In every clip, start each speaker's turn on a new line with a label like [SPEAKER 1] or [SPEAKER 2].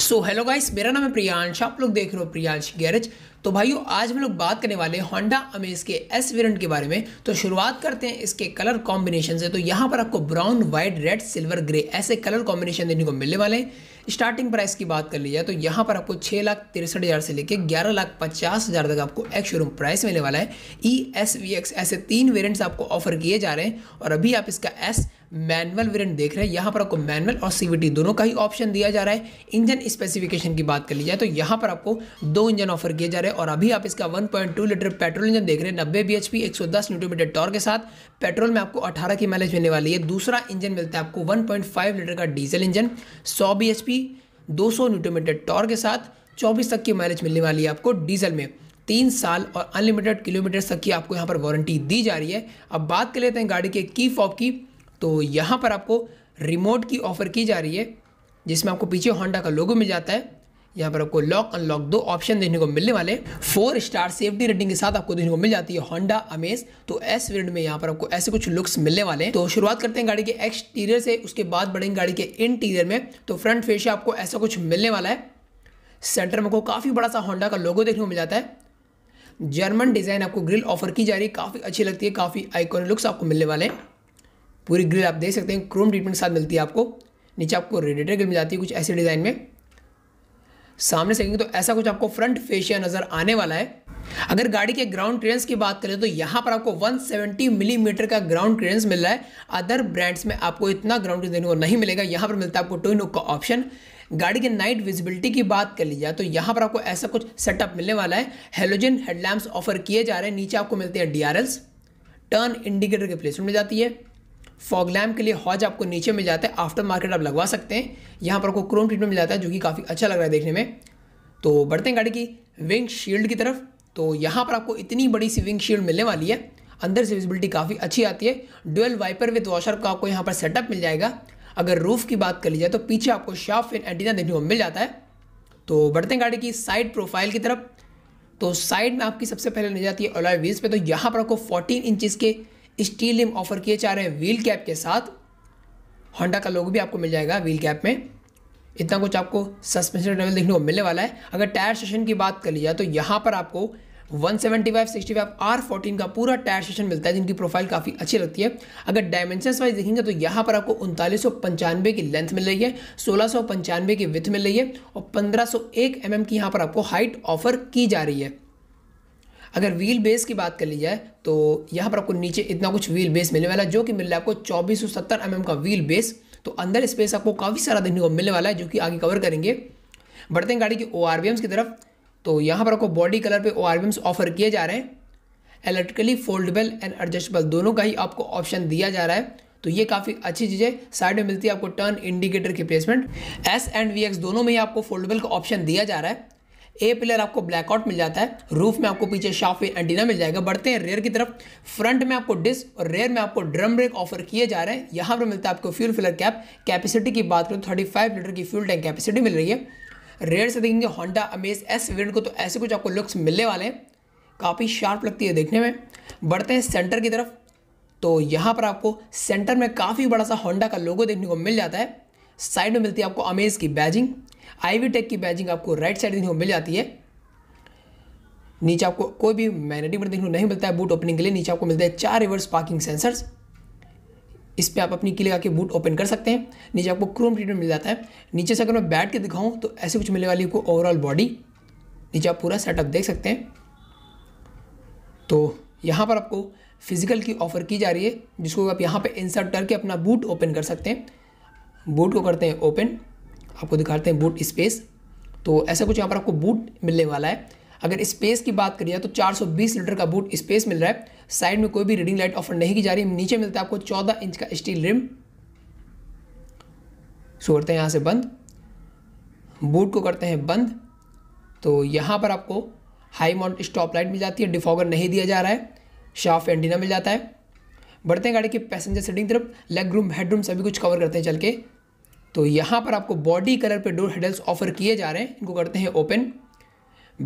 [SPEAKER 1] so hello guys मेरा नाम है प्रियांश आप लोग देख रहे हो प्रियांश गैरेज तो भाइयों आज हम लोग बात करने वाले होंडा अमेज के एस वेरियंट के बारे में तो शुरुआत करते हैं इसके कलर कॉम्बिनेशन से तो यहाँ पर आपको brown white red silver grey ऐसे कलर कॉम्बिनेशन देखने को मिलने वाले हैं स्टार्टिंग प्राइस की बात कर ली जाए तो यहाँ पर आपको छः लाख तिरसठ हज़ार से लेकर ग्यारह लाख पचास हज़ार तक आपको एक्स शोरूम प्राइस मिलने वाला है ई एस वी एक्स ऐसे तीन वेरियंट्स आपको ऑफर किए जा रहे हैं और अभी आप इसका एस मैनुअल वेरिएंट देख रहे हैं यहाँ पर आपको मैनुअल और सीवीटी दोनों का ही ऑप्शन दिया जा रहा है इंजन स्पेसिफिकेशन की बात कर ली जाए तो यहाँ पर आपको दो इंजन ऑफर किए जा रहे हैं और अभी आप इसका 1.2 लीटर पेट्रोल इंजन देख रहे हैं नब्बे बी एच पी एक न्यूटन टॉर के साथ पेट्रोल में आपको अठारह की माइलेज मिलने वाली है दूसरा इंजन मिलता है आपको वन लीटर का डीजल इंजन सौ बी एच पी दो न्यूटन टॉर के साथ चौबीस तक की माइलेज मिलने वाली है आपको डीजल में तीन साल और अनलिमिटेड किलोमीटर तक की आपको यहाँ पर वारंटी दी जा रही है अब बात कर लेते हैं गाड़ी के की फॉप की तो यहाँ पर आपको रिमोट की ऑफ़र की जा रही है जिसमें आपको पीछे होंडा का लोगो मिल जाता है यहाँ पर आपको लॉक अनलॉक दो ऑप्शन देखने को मिलने वाले फोर स्टार सेफ्टी रेटिंग के साथ आपको देखने को मिल जाती है होंडा अमेज तो एस वेरियंट में यहाँ पर आपको ऐसे कुछ लुक्स मिलने वाले हैं तो शुरुआत करते हैं गाड़ी के एक्सटीरियर से उसके बाद बढ़ेंगे गाड़ी के इंटीरियर में तो फ्रंट फेस आपको ऐसा कुछ मिलने वाला है सेंटर में आपको काफ़ी बड़ा सा होंडा का लोगो देखने को मिल जाता है जर्मन डिज़ाइन आपको ग्रिल ऑफर की जा रही है काफ़ी अच्छी लगती है काफ़ी आइकॉनिक लुक्स आपको मिलने वाले हैं पूरी ग्रिल आप देख सकते हैं क्रोम ट्रीटमेंट के साथ मिलती है आपको नीचे आपको रेडिएटर ग्रिल मिल जाती है कुछ ऐसे डिज़ाइन में सामने से तो ऐसा कुछ आपको फ्रंट फेशिया नज़र आने वाला है अगर गाड़ी के ग्राउंड क्लियरेंस की बात करें तो यहाँ पर आपको 170 मिलीमीटर mm का ग्राउंड क्लियरेंस मिल रहा है अदर ब्रांड्स में आपको इतना ग्राउंड देने को नहीं मिलेगा यहाँ पर मिलता है आपको टोइनुक का ऑप्शन गाड़ी के नाइट विजिबिलिटी की बात कर ली जाए तो यहाँ पर आपको ऐसा कुछ सेटअप मिलने वाला है हेलोजिन हेडलैम्प ऑफर किए जा रहे हैं नीचे आपको मिलते हैं डी टर्न इंडिकेटर की प्लेसमेंट मिल जाती है फॉग लैम्प के लिए हॉज आपको नीचे मिल जाता है आफ्टर मार्केट आप लगवा सकते हैं यहाँ पर आपको क्रोम ट्रीटमेंट मिल जाता है जो कि काफ़ी अच्छा लग रहा है देखने में तो बढ़ते हैं गाड़ी की विंग शील्ड की तरफ तो यहाँ पर आपको इतनी बड़ी सी विंग शील्ड मिलने वाली है अंदर से विजिबिलिटी काफ़ी अच्छी आती है डुअल वाइपर विथ वॉशर का आपको यहाँ पर सेटअप मिल जाएगा अगर रूफ़ की बात कर ली जाए तो पीछे आपको शाफ फिन एंटीना देखने को मिल जाता है तो बढ़ते हैं गाड़ी की साइड प्रोफाइल की तरफ तो साइड में आपकी सबसे पहले मिल जाती है ओलाई व्हील्स पे तो यहाँ पर आपको 14 इंचेस के स्टील रिम ऑफर किए जा रहे हैं व्हील कैप के साथ होंडा का लोगो भी आपको मिल जाएगा व्हील कैप में इतना कुछ आपको सस्पेंशन लेवल देखने को मिलने वाला है अगर टायर सेशन की बात कर ली जाए तो यहाँ पर आपको 175, आर फोर्टीन का पूरा टायर सेशन मिलता है जिनकी प्रोफाइल काफ़ी अच्छी लगती है अगर डायमेंशन वाइज देखेंगे तो यहाँ पर आपको उनतालीस की लेंथ मिल रही है सोलह की विथ मिल रही है और पंद्रह सौ mm की यहाँ पर आपको हाइट ऑफर की जा रही है अगर व्हील बेस की बात कर ली जाए तो यहाँ पर आपको नीचे इतना कुछ व्हील बेस मिलने वाला है जो कि मिल रहा है आपको चौबीस सौ सत्तर एम mm का व्हील बेस तो अंदर स्पेस आपको काफ़ी सारा देखने को मिलने वाला है जो कि आगे कवर करेंगे बढ़ते हैं गाड़ी की ओ की तरफ तो यहाँ पर आपको बॉडी कलर पर ओ ऑफर किए जा रहे हैं इलेक्ट्रिकली फोल्डेबल एंड एडजस्टेबल दोनों का ही आपको ऑप्शन दिया जा रहा है तो ये काफ़ी अच्छी चीज़ है साइड में मिलती है आपको टर्न इंडिकेटर की placement S and V X दोनों में ही आपको फोल्डेबल का ऑप्शन दिया जा रहा है ए पिलर आपको ब्लैकआउट मिल जाता है रूफ में आपको पीछे शाफे एंटीना मिल जाएगा बढ़ते हैं रेयर की तरफ फ्रंट में आपको डिस्क और रेयर में आपको ड्रम ब्रेक ऑफर किए जा रहे हैं यहाँ पर मिलता है आपको फ्यूल फिलर कैप कैपेसिटी की बात करें तो थर्टी लीटर की फ्यूल टैंक कैपेसिटी मिल रही है रेयर से देखेंगे होंडा अमेज एस वेरियंट को तो ऐसे कुछ आपको लुक्स मिलने वाले हैं काफ़ी शार्प लगती है देखने में बढ़ते हैं सेंटर की तरफ तो यहाँ पर आपको सेंटर में काफ़ी बड़ा सा होंडा का लोगो देखने को मिल जाता है साइड में मिलती है आपको अमेज की बैजिंग आईवी टेक की बैजिंग आपको राइट साइड देखने को मिल जाती है नीचे आपको कोई भी मैनेटिक देखने को नहीं मिलता है बूट ओपनिंग के लिए नीचे आपको मिलता है चार रिवर्स पार्किंग सेंसर्स इस पर आप अपनी की लगा के बूट ओपन कर सकते हैं नीचे आपको क्रोम ट्रीटमेंट मिल जाता है नीचे से अगर मैं बैठ के दिखाऊँ तो ऐसे कुछ मिलने वाली आपको ओवरऑल बॉडी नीचे आप पूरा सेटअप देख सकते हैं तो यहाँ पर आपको फिज़िकल की ऑफ़र की जा रही है जिसको आप यहाँ पे इंसर्ट करके अपना बूट ओपन कर सकते हैं बूट को करते हैं ओपन आपको दिखाते हैं बूट स्पेस तो ऐसा कुछ यहाँ पर आपको बूट मिलने वाला है अगर स्पेस की बात करिए तो 420 लीटर का बूट स्पेस मिल रहा है साइड में कोई भी रीडिंग लाइट ऑफर नहीं की जा रही नीचे मिलता है आपको 14 इंच का स्टील रिम सो करते हैं यहाँ से बंद बूट को करते हैं बंद तो यहाँ पर आपको हाई माउंट स्टॉप लाइट मिल जाती है डिफॉगर नहीं दिया जा रहा है शाफ एंडीना मिल जाता है बढ़ते हैं गाड़ी की पैसेंजर सीटिंग तरफ लेग रूम हेड रूम सभी कुछ कवर करते हैं चल के तो यहाँ पर आपको बॉडी कलर पे डोर हेडल्स ऑफर किए जा रहे हैं इनको करते हैं ओपन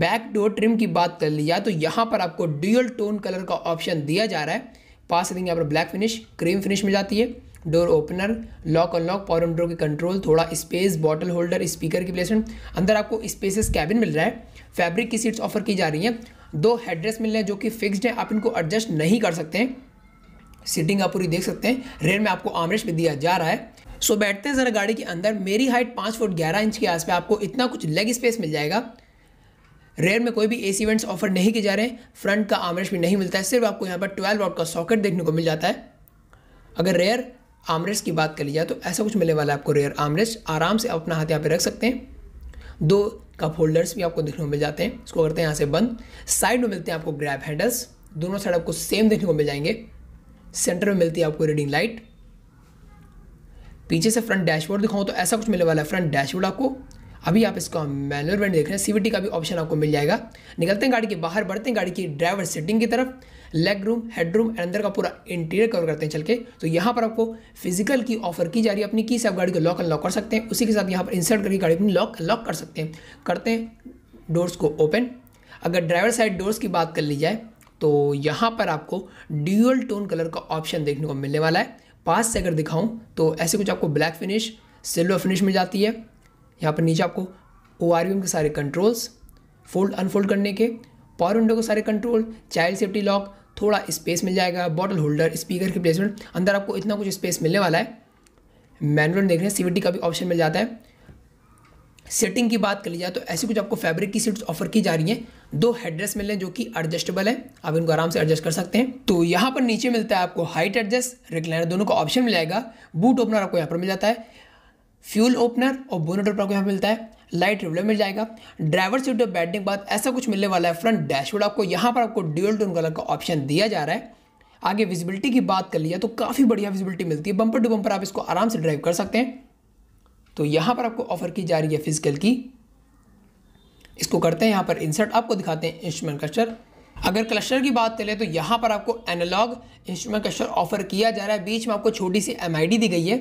[SPEAKER 1] बैक डोर ट्रिम की बात कर लिया तो यहाँ पर आपको ड्यूअल टोन कलर का ऑप्शन दिया जा रहा है पास देंगे यहाँ पर ब्लैक फिनिश क्रीम फिनिश मिल जाती है door opener lock unlock power window के कंट्रोल थोड़ा स्पेस बॉटल होल्डर स्पीकर की प्लेसमेंट अंदर आपको स्पेसिस कैबिन मिल रहा है फैब्रिक की सीट्स ऑफर की जा रही हैं दो हेड्रेस मिल रहे हैं जो कि फिक्स्ड है आप इनको एडजस्ट नहीं कर सकते हैं सीटिंग आप पूरी देख सकते हैं रेयर में आपको आमरेश भी दिया जा रहा है सो बैठते हैं ज़रा गाड़ी के अंदर मेरी हाइट पाँच फुट ग्यारह इंच के आस पास आपको इतना कुछ लेग स्पेस मिल जाएगा रेयर में कोई भी ए सी इवेंट्स ऑफर नहीं किए जा रहे हैं फ्रंट का आमरेश भी नहीं मिलता है सिर्फ आपको यहाँ पर ट्वेल्व वॉट का सॉकेट देखने को मिल जाता है अगर रेयर आमरेस की बात कर ली जाए तो ऐसा कुछ मिलने वाला है आपको रेयर आमरेस आराम से अपना हाथ यहाँ पे रख सकते हैं दो कप होल्डर्स भी आपको देखने को मिल जाते हैं इसको करते हैं यहाँ से बंद साइड में मिलते हैं आपको ग्रैब हैंडल्स दोनों साइड आपको सेम देखने को मिल जाएंगे सेंटर में मिलती है आपको रीडिंग लाइट पीछे से फ्रंट डैशबोर्ड दिखाऊँ तो ऐसा कुछ मिलने वाला है फ्रंट डैशबोर्ड आपको अभी आप इसका मैनुअल वेंट देख रहे हैं सीवीटी का भी ऑप्शन आपको मिल जाएगा निकलते हैं गाड़ी के बाहर बढ़ते हैं गाड़ी की ड्राइवर सीटिंग की तरफ लेग रूम हेड रूम अंदर का पूरा इंटीरियर कवर करते हैं चल के तो यहाँ पर आपको फिजिकल की ऑफर की जा रही है अपनी की से आप गाड़ी को लॉक अनलॉक कर सकते हैं उसी के साथ यहाँ पर इंसर्ट करके गाड़ी अपनी लॉक अनलॉक कर सकते हैं करते हैं डोर्स को ओपन अगर ड्राइवर साइड डोर्स की बात कर ली जाए तो यहाँ पर आपको ड्यूअल टोन कलर का ऑप्शन देखने को मिलने वाला है पास से अगर दिखाऊँ तो ऐसे कुछ आपको ब्लैक फिनिश सिल्वर फिनिश मिल जाती है यहाँ पर नीचे आपको ओ के सारे कंट्रोल्स फोल्ड अनफोल्ड करने के पावर विंडो के सारे कंट्रोल चाइल्ड सेफ्टी लॉक थोड़ा स्पेस मिल जाएगा बॉटल होल्डर स्पीकर की प्लेसमेंट अंदर आपको इतना कुछ स्पेस मिलने वाला है मैनुअल देख रहे हैं सी का भी ऑप्शन मिल जाता है सेटिंग की बात कर ली जाए तो ऐसी कुछ आपको फैब्रिक की सीट्स ऑफर की जा रही हैं दो हेडरेस्ट मिल रहे हैं जो कि एडजस्टेबल है आप इनको आराम से एडजस्ट कर सकते हैं तो यहाँ पर नीचे मिलता है आपको हाइट एडजस्ट रिक्लाइनर दोनों का ऑप्शन मिल जाएगा बूट ओपनर आपको यहाँ पर मिल जाता है फ्यूल ओपनर और बोनट ओपनर आपको यहाँ मिलता है लाइट रिवलर मिल जाएगा ड्राइवर सीट पर बैठने के बाद ऐसा कुछ मिलने वाला है फ्रंट डैशबोर्ड आपको यहाँ पर आपको ड्यूअल टोन कलर का ऑप्शन दिया जा रहा है आगे विजिबिलिटी की बात कर लिया तो काफ़ी बढ़िया विजिबिलिटी मिलती है बम्पर टू बम्पर आप इसको आराम से ड्राइव कर सकते हैं तो यहाँ पर आपको ऑफ़र की जा रही है फिजिकल की इसको करते हैं यहाँ पर इंसर्ट आपको दिखाते हैं इंस्ट्रूमेंट क्लस्टर अगर क्लस्टर की बात करें तो यहाँ पर आपको एनालॉग इंस्ट्रूमेंट क्लस्टर ऑफर किया जा रहा है बीच में आपको छोटी सी एम दी गई है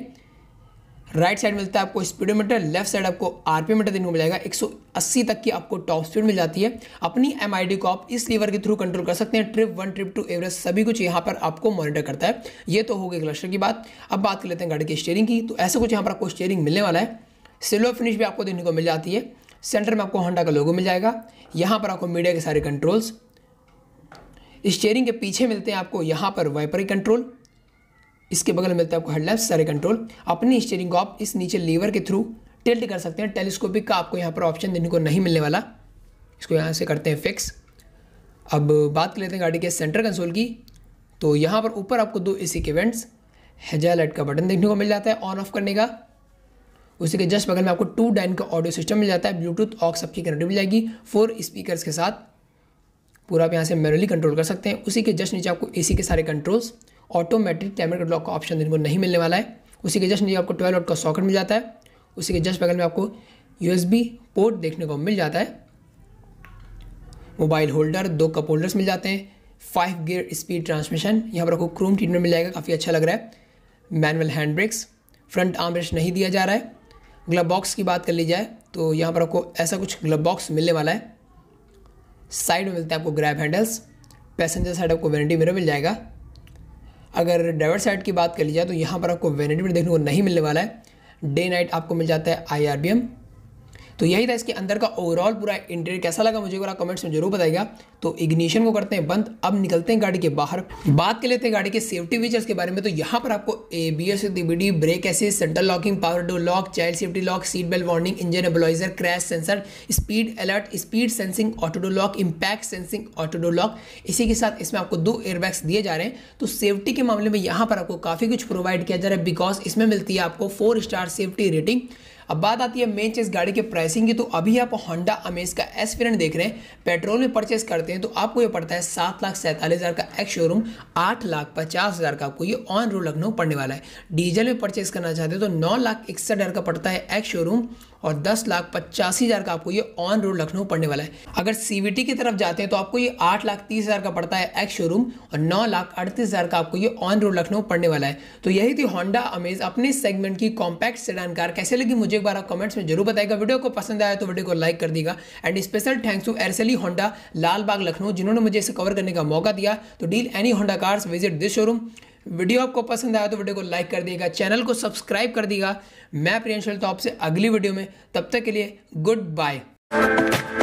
[SPEAKER 1] राइट साइड मिलता है आपको स्पीडोमीटर लेफ्ट साइड आपको मीटर देखने को मिल जाएगा 180 तक की आपको टॉप स्पीड मिल जाती है अपनी एम को आप इस लीवर के थ्रू कंट्रोल कर सकते हैं trip one trip two average सभी कुछ यहाँ पर आपको मॉनिटर करता है ये तो हो गई क्लस्टर की बात अब बात कर लेते हैं गाड़ी की स्टेयरिंग की तो ऐसे कुछ यहाँ पर आपको स्टेयरिंग मिलने वाला है सिल्वर फिनिश भी आपको देखने को मिल जाती है सेंटर में आपको होंडा का लोगो मिल जाएगा यहाँ पर आपको मीडिया के सारे कंट्रोल्स स्टेयरिंग के पीछे मिलते हैं आपको यहाँ पर वाइपर कंट्रोल इसके बगल में मिलता है आपको हेडलाइट सारे कंट्रोल अपनी स्टेयरिंग को आप इस नीचे लीवर के थ्रू टिल्ट कर सकते हैं टेलीस्कोपिक का आपको यहाँ पर ऑप्शन देने को नहीं मिलने वाला इसको यहाँ से करते हैं फिक्स अब बात कर लेते हैं गाड़ी के सेंटर कंसोल की तो यहाँ पर ऊपर आपको दो एसी के वेंट्स हेजालाइट का बटन देखने को मिल जाता है ऑन ऑफ करने का उसी के जस्ट बगल में आपको टू डाइन का ऑडियो सिस्टम मिल जाता है ब्लूटूथ ऑक्स आपकी कनेक्टिव मिल जाएगी फोर स्पीकर्स के साथ पूरा आप यहाँ से मेनुअली कंट्रोल कर सकते हैं उसी के जस्ट नीचे आपको एसी के सारे कंट्रोल्स ऑटोमेटिक कैमरे के लॉक का ऑप्शन इनको नहीं मिलने वाला है उसी के जस्ट नीचे आपको ट्वेल्व वोट का सॉकेट मिल जाता है उसी के जस्ट बगल में आपको यू पोर्ट देखने को मिल जाता है मोबाइल होल्डर दो कप होल्डर्स मिल जाते हैं फाइव गियर स्पीड ट्रांसमिशन यहाँ पर आपको क्रोम ट्रीटमेंट मिल जाएगा काफ़ी अच्छा लग रहा है manual hand brakes front arm rest नहीं दिया जा रहा है ग्लब बॉक्स की बात कर ली जाए तो यहाँ पर आपको ऐसा कुछ ग्लब बॉक्स मिलने वाला है साइड में मिलता है आपको ग्रैब हैंडल्स पैसेंजर साइड आपको वेरेंटी मिरर मिल जाएगा अगर ड्राइवर साइड की बात कर ली जाए तो यहाँ पर आपको वेनेट देखने को नहीं मिलने वाला है डे नाइट आपको मिल जाता है आई तो यही था इसके अंदर का ओवरऑल पूरा इंटीरियर कैसा लगा मुझे पूरा कमेंट्स में जरूर बताएगा तो इग्निशन को करते हैं बंद अब निकलते हैं गाड़ी के बाहर बात कर लेते हैं गाड़ी के सेफ्टी फीचर्स के बारे में तो यहाँ पर आपको A B S EBD brake assist centre locking power door lock child safety lock seat belt warning engine immobiliser crash sensor speed alert speed sensing auto door lock impact sensing auto door lock इसी के साथ इसमें आपको दो airbags दिए जा रहे हैं तो सेफ्टी के मामले में यहाँ पर आपको काफ़ी कुछ प्रोवाइड किया जा रहा है बिकॉज इसमें मिलती है आपको फोर स्टार सेफ्टी रेटिंग अब बात आती है मेन चीज़ गाड़ी के प्राइसिंग की तो अभी आप होंडा अमेज का एस फिर देख रहे हैं पेट्रोल में परचेस करते हैं तो आपको ये पड़ता है सात लाख सैंतालीस हज़ार का एक्स शोरूम आठ लाख पचास हज़ार का आपको ये ऑन रोड लखनऊ पड़ने वाला है डीजल में परचेस करना चाहते हैं तो नौ लाख इकसठ हज़ार का पड़ता है एक्स शोरूम और दस लाख पचासी हज़ार का आपको ये ऑन रोड लखनऊ पड़ने वाला है अगर सीवीटी की तरफ जाते हैं तो आपको ये आठ लाख तीस हज़ार का पड़ता है एक्स शोरूम और नौ लाख अड़तीस हज़ार का आपको ये ऑन रोड लखनऊ पड़ने वाला है तो यही थी होंडा अमेज अपने सेगमेंट की कॉम्पैक्ट सेडान कार कैसे लगी मुझे एक बार आप कमेंट्स में जरूर बताएगा वीडियो को पसंद आया तो वीडियो को लाइक कर देगा एंड स्पेशल थैंक्स टू एरसेली होंडा लाल बाग लखनऊ जिन्होंने मुझे इसे कवर करने का मौका दिया तो deal any Honda cars visit this showroom video आपको पसंद आया तो वीडियो को लाइक कर दिएगा चैनल को सब्सक्राइब कर दिएगा मैं प्रियंशल तो आपसे अगली वीडियो में तब तक के लिए गुड बाय